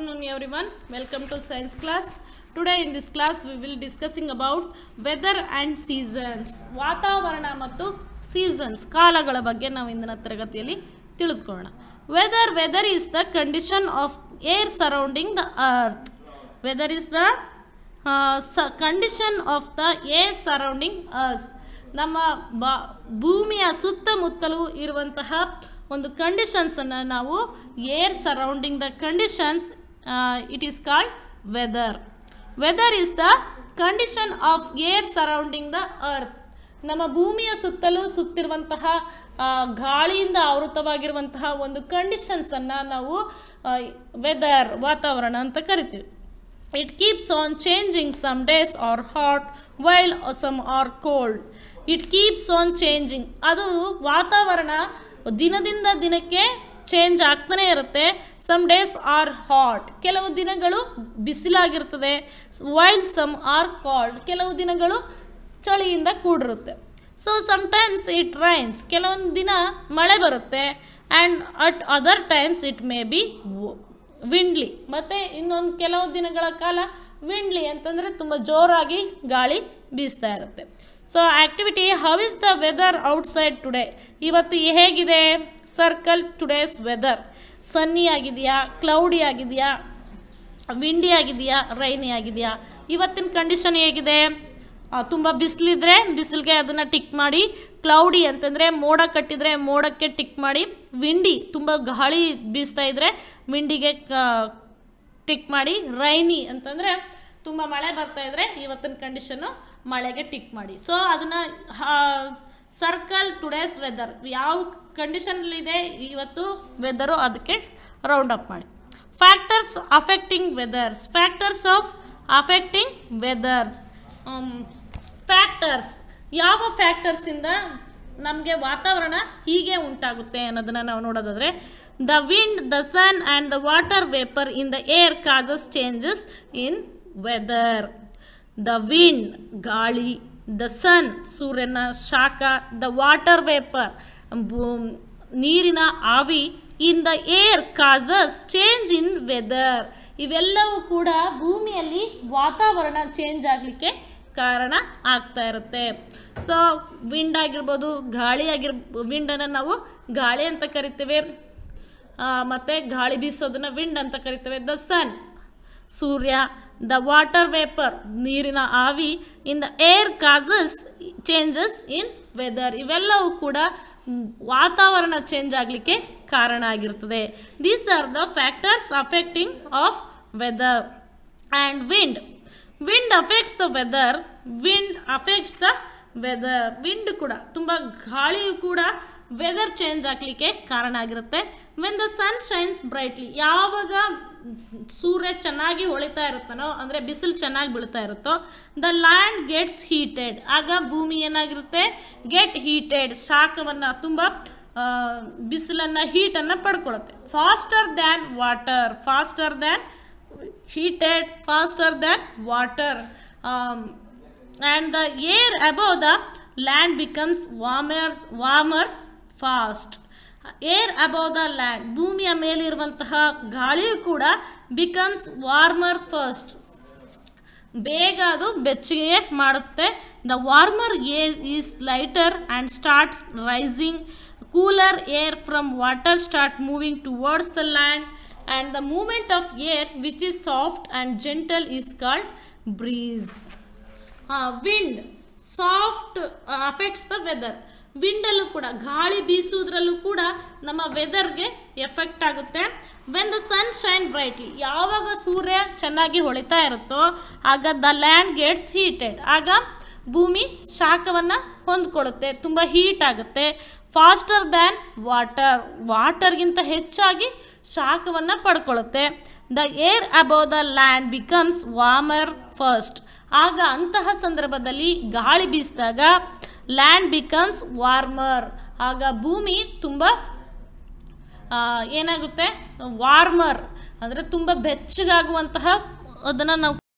afternoon everyone welcome to science class today in this class we will discussing about weather and seasons vatavarana mattu seasons kalagala bagge ನಾವು ಇಂದಿನ ತರಗತಿಯಲ್ಲಿ tilidkolona weather weather is the condition of air surrounding the earth weather is the uh, condition of the air surrounding us ನಮ್ಮ ಭೂಮಿಯ ಸುತ್ತಮುತ್ತಲೂ ಇರುವಂತಹ ಒಂದು ಕಂಡೀಷನ್ಸನ್ನು ನಾವು air surrounding the conditions uh, it is called weather. Weather is the condition of air surrounding the earth ನಮ್ಮ ಭೂಮಿಯ ಸುತ್ತಲೂ ಸುತ್ತಿರುವಂತಹ ಗಾಳಿಯಿಂದ ಆವೃತವಾಗಿರುವಂತಹ ಒಂದು ಕಂಡೀಷನ್ಸನ್ನು ನಾವು ವೆದರ್ ವಾತಾವರಣ ಅಂತ ಕರಿತೀವಿ it keeps on changing some days are hot while some are cold it keeps on changing ಅದು ವಾತಾವರಣ ದಿನದಿಂದ ದಿನಕ್ಕೆ ಚೇಂಜ್ ಆಗ್ತಾನೆ ಇರುತ್ತೆ ಸಮ್ ಡೇಸ್ ಆರ್ ಹಾಟ್ ಕೆಲವು ದಿನಗಳು ಬಿಸಿಲಾಗಿರ್ತದೆ ವೈಲ್ಡ್ ಸಮ್ ಆರ್ ಕಾಲ್ಡ್ ಕೆಲವು ದಿನಗಳು ಚಳಿಯಿಂದ ಕೂಡಿರುತ್ತೆ ಸೊ ಸಮ್ಟೈಮ್ಸ್ ಇಟ್ ರೈನ್ಸ್ ಕೆಲವೊಂದು ದಿನ ಮಳೆ ಬರುತ್ತೆ and at other times it may be windy ಮತ್ತು ಇನ್ನೊಂದು ಕೆಲವು ದಿನಗಳ ಕಾಲ ವಿಂಡ್ಲಿ ಅಂತಂದರೆ ತುಂಬ ಜೋರಾಗಿ ಗಾಳಿ ಬೀಸ್ತಾ ಇರುತ್ತೆ so activity how is the weather outside today ಇವತ್ತು ಹೇಗಿದೆ ಸರ್ಕಲ್ ಟುಡೇಸ್ ವೆದರ್ ಸನ್ನಿ ಆಗಿದೆಯಾ ಕ್ಲೌಡಿ ಆಗಿದೆಯಾ ವಿಂಡಿ ಆಗಿದೆಯಾ ರೈನಿ ಆಗಿದೆಯಾ ಇವತ್ತಿನ ಕಂಡೀಷನ್ ಹೇಗಿದೆ ತುಂಬ ಬಿಸಿಲಿದ್ರೆ ಬಿಸಿಲಿಗೆ ಅದನ್ನು ಟಿಕ್ ಮಾಡಿ ಕ್ಲೌಡಿ ಅಂತಂದರೆ ಮೋಡ ಕಟ್ಟಿದರೆ ಮೋಡಕ್ಕೆ ಟಿಕ್ ಮಾಡಿ ವಿಂಡಿ ತುಂಬ ಗಾಳಿ ಬೀಸ್ತಾ ಇದ್ದರೆ ವಿಂಡಿಗೆ ಟಿಕ್ ಮಾಡಿ ರೈನಿ ಅಂತಂದರೆ ತುಂಬ ಮಳೆ ಬರ್ತಾ ಇದ್ರೆ ಇವತ್ತಿನ ಕಂಡೀಷನ್ನು ಮಳೆಗೆ ಟಿಕ್ ಮಾಡಿ ಸೊ ಅದನ್ನು ಸರ್ಕಲ್ ಟುಡೇಸ್ ವೆದರ್ ಯಾವ ಕಂಡೀಷನ್ಲ್ಲಿದೆ ಇವತ್ತು ವೆದರು ಅದಕ್ಕೆ ರೌಂಡ್ ಅಪ್ ಮಾಡಿ factors affecting weathers factors of affecting weathers factors ಯಾವ ಫ್ಯಾಕ್ಟರ್ಸಿಂದ ನಮಗೆ ವಾತಾವರಣ ಹೀಗೆ ಉಂಟಾಗುತ್ತೆ ಅನ್ನೋದನ್ನು ನಾವು ನೋಡೋದಾದರೆ the wind the sun and the water vapour in the air causes changes in weather the wind ಗಾಳಿ ದ ಸನ್ ಸೂರ್ಯನ ಶಾಖ ದ ವಾಟರ್ ವೇಪರ್ ನೀರಿನ ಆವಿ in the air causes change in weather ಇವೆಲ್ಲವೂ ಕೂಡ ಭೂಮಿಯಲ್ಲಿ ವಾತಾವರಣ ಚೇಂಜ್ ಆಗಲಿಕ್ಕೆ ಕಾರಣ ಆಗ್ತಾ ಇರುತ್ತೆ ಸೊ ವಿಂಡ್ ಆಗಿರ್ಬೋದು ಗಾಳಿ ಆಗಿರ್ ವಿಂಡನ್ನು ನಾವು ಗಾಳಿ ಅಂತ ಕರಿತೇವೆ ಮತ್ತು ಗಾಳಿ ಬೀಸೋದನ್ನು ವಿಂಡ್ ಅಂತ ಕರಿತೇವೆ ದ ಸನ್ ಸೂರ್ಯ ದ ವಾಟರ್ ವೇಪರ್ ನೀರಿನ ಆವಿ in the air causes changes in weather ಇವೆಲ್ಲವೂ ಕೂಡ ವಾತಾವರಣ ಚೇಂಜ್ ಆಗಲಿಕ್ಕೆ ಕಾರಣ ಆಗಿರ್ತದೆ these are the factors affecting of weather and wind wind affects the weather wind affects the weather wind ಕೂಡ ತುಂಬ ಗಾಳಿಯು ಕೂಡ ವೆದರ್ ಚೇಂಜ್ ಆಗಲಿಕ್ಕೆ ಕಾರಣ ಆಗಿರುತ್ತೆ when the sun shines brightly ಯಾವಾಗ ಸೂರ್ಯ ಚೆನ್ನಾಗಿ ಹೊಳಿತಾ ಇರುತ್ತನೋ ಅಂದರೆ ಬಿಸಿಲು ಚೆನ್ನಾಗಿ ಬೀಳ್ತಾ ಇರುತ್ತೋ ದ ಲ್ಯಾಂಡ್ ಗೆಟ್ಸ್ ಹೀಟೆಡ್ ಆಗ ಭೂಮಿ ಏನಾಗಿರುತ್ತೆ ಗೆಟ್ ಹೀಟೆಡ್ ಶಾಖವನ್ನು ತುಂಬ ಬಿಸಿಲನ್ನು ಹೀಟನ್ನು ಪಡ್ಕೊಳುತ್ತೆ faster than water faster than heated faster than water and the air above the land becomes warmer warmer fast air above the land ಭೂಮಿಯ ಮೇಲಿರುವಂತಹ ಗಾಳಿಯು ಕೂಡ ಬಿಕಮ್ಸ್ ವಾರ್ಮರ್ ಫಸ್ಟ್ ಬೇಗ ಅದು ಬೆಚ್ಚಗೆ ಮಾಡುತ್ತೆ the warmer air is lighter and start rising cooler air from water start moving towards the land and the movement of air which is soft and gentle is called breeze wind soft affects the weather ವಿಂಡಲ್ಲೂ ಕೂಡ ಗಾಳಿ ಬೀಸುವುದರಲ್ಲೂ ಕೂಡ ನಮ್ಮ ವೆದರ್ಗೆ effect ಆಗುತ್ತೆ when the sun shine brightly ಯಾವಾಗ ಸೂರ್ಯ ಚೆನ್ನಾಗಿ ಹೊಳಿತಾ ಇರುತ್ತೋ ಆಗ ದ ಲ್ಯಾಂಡ್ ಗೆಟ್ಸ್ ಹೀಟೆಡ್ ಆಗ ಭೂಮಿ ಶಾಖವನ್ನು ಹೊಂದ್ಕೊಳ್ಳುತ್ತೆ ತುಂಬ ಹೀಟ್ ಆಗುತ್ತೆ ಫಾಸ್ಟರ್ ದ್ಯಾನ್ ವಾಟರ್ ವಾಟರ್ಗಿಂತ ಹೆಚ್ಚಾಗಿ ಶಾಖವನ್ನು ಪಡ್ಕೊಳ್ಳುತ್ತೆ the air above the land becomes warmer first ಆಗ ಅಂತಹ ಸಂದರ್ಭದಲ್ಲಿ ಗಾಳಿ ಬೀಸಿದಾಗ ಲ್ಯಾಂಡ್ ಬಿಕಮ್ಸ್ ವಾರ್ಮರ್ ಆಗ ಭೂಮಿ ತುಂಬ ಏನಾಗುತ್ತೆ ವಾರ್ಮರ್ ಅಂದರೆ ತುಂಬ ಬೆಚ್ಚಗಾಗುವಂತಹ ಅದನ್ನು ನಾವು